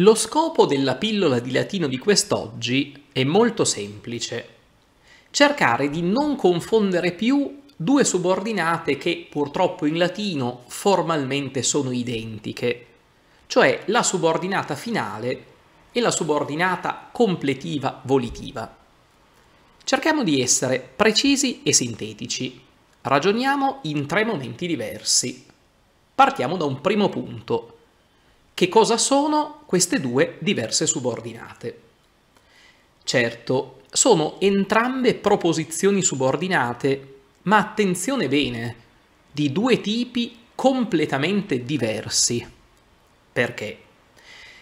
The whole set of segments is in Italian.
Lo scopo della pillola di latino di quest'oggi è molto semplice. Cercare di non confondere più due subordinate che purtroppo in latino formalmente sono identiche, cioè la subordinata finale e la subordinata completiva volitiva. Cerchiamo di essere precisi e sintetici. Ragioniamo in tre momenti diversi. Partiamo da un primo punto. Che cosa sono queste due diverse subordinate. Certo, sono entrambe proposizioni subordinate, ma attenzione bene, di due tipi completamente diversi. Perché?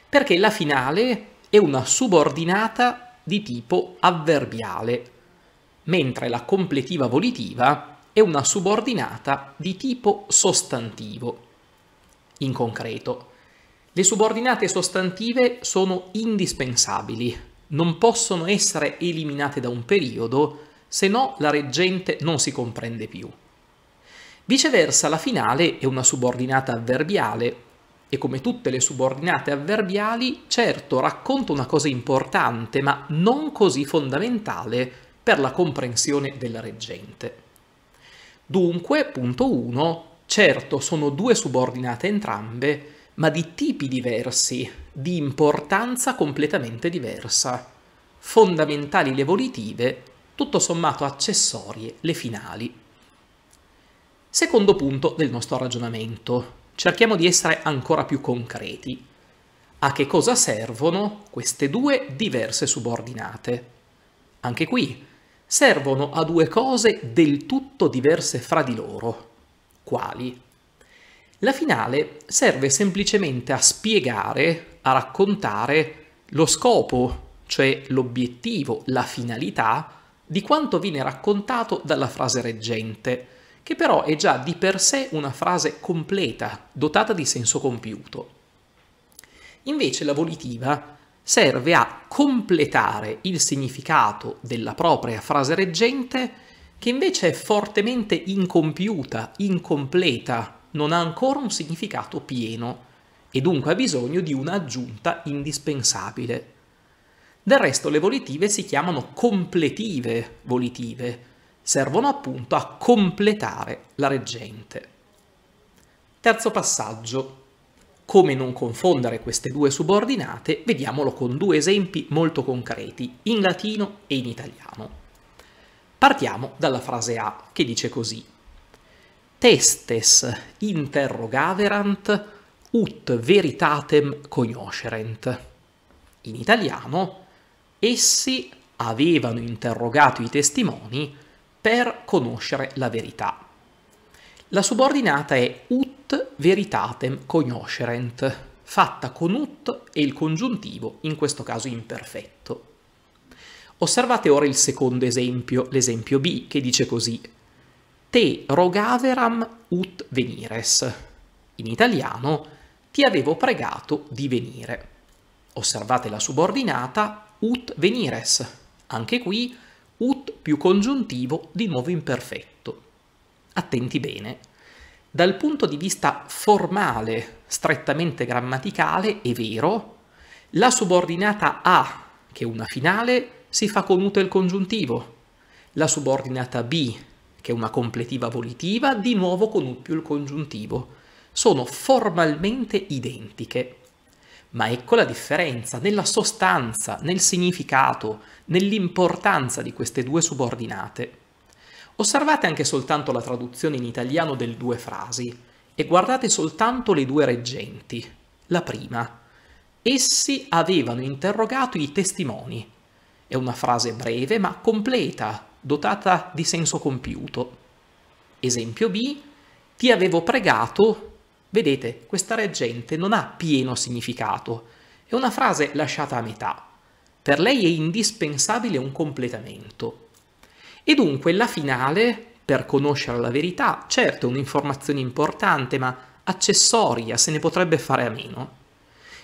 Perché la finale è una subordinata di tipo avverbiale, mentre la completiva volitiva è una subordinata di tipo sostantivo. In concreto, le subordinate sostantive sono indispensabili, non possono essere eliminate da un periodo, se no la reggente non si comprende più. Viceversa la finale è una subordinata avverbiale e come tutte le subordinate avverbiali, certo racconta una cosa importante, ma non così fondamentale per la comprensione della reggente. Dunque, punto 1, certo sono due subordinate entrambe, ma di tipi diversi, di importanza completamente diversa. Fondamentali le volitive, tutto sommato accessorie le finali. Secondo punto del nostro ragionamento. Cerchiamo di essere ancora più concreti. A che cosa servono queste due diverse subordinate? Anche qui servono a due cose del tutto diverse fra di loro. Quali? La finale serve semplicemente a spiegare, a raccontare lo scopo, cioè l'obiettivo, la finalità di quanto viene raccontato dalla frase reggente, che però è già di per sé una frase completa, dotata di senso compiuto. Invece la volitiva serve a completare il significato della propria frase reggente, che invece è fortemente incompiuta, incompleta, non ha ancora un significato pieno e dunque ha bisogno di un'aggiunta indispensabile. Del resto le volitive si chiamano completive volitive, servono appunto a completare la reggente. Terzo passaggio. Come non confondere queste due subordinate, vediamolo con due esempi molto concreti, in latino e in italiano. Partiamo dalla frase A, che dice così testes interrogaverant ut veritatem cognoscerent. In italiano, essi avevano interrogato i testimoni per conoscere la verità. La subordinata è ut veritatem cognoscerent, fatta con ut e il congiuntivo, in questo caso imperfetto. Osservate ora il secondo esempio, l'esempio B, che dice così te rogaveram ut venires. In italiano, ti avevo pregato di venire. Osservate la subordinata ut venires. Anche qui ut più congiuntivo di nuovo imperfetto. Attenti bene. Dal punto di vista formale, strettamente grammaticale, è vero, la subordinata a, che è una finale, si fa con ut il congiuntivo. La subordinata b, che è una completiva volitiva, di nuovo con un più il congiuntivo. Sono formalmente identiche. Ma ecco la differenza nella sostanza, nel significato, nell'importanza di queste due subordinate. Osservate anche soltanto la traduzione in italiano del due frasi e guardate soltanto le due reggenti. La prima. Essi avevano interrogato i testimoni. È una frase breve ma completa, dotata di senso compiuto. Esempio B, ti avevo pregato, vedete, questa reggente non ha pieno significato, è una frase lasciata a metà. Per lei è indispensabile un completamento. E dunque la finale, per conoscere la verità, certo è un'informazione importante, ma accessoria, se ne potrebbe fare a meno.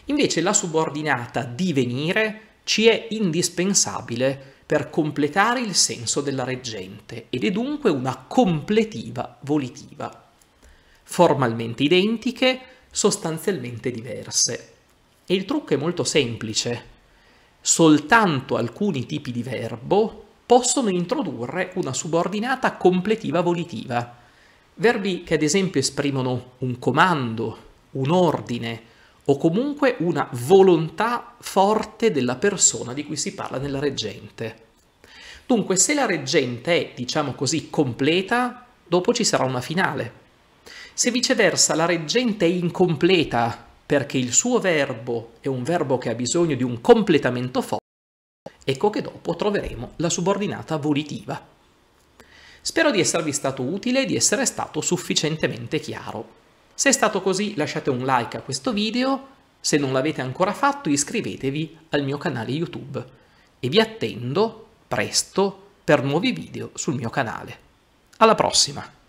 Invece la subordinata divenire ci è indispensabile per completare il senso della reggente ed è dunque una completiva volitiva, formalmente identiche, sostanzialmente diverse. E il trucco è molto semplice. Soltanto alcuni tipi di verbo possono introdurre una subordinata completiva volitiva. Verbi che ad esempio esprimono un comando, un ordine, o comunque una volontà forte della persona di cui si parla nella reggente. Dunque, se la reggente è, diciamo così, completa, dopo ci sarà una finale. Se viceversa la reggente è incompleta perché il suo verbo è un verbo che ha bisogno di un completamento forte, ecco che dopo troveremo la subordinata volitiva. Spero di esservi stato utile e di essere stato sufficientemente chiaro. Se è stato così lasciate un like a questo video, se non l'avete ancora fatto iscrivetevi al mio canale YouTube e vi attendo presto per nuovi video sul mio canale. Alla prossima!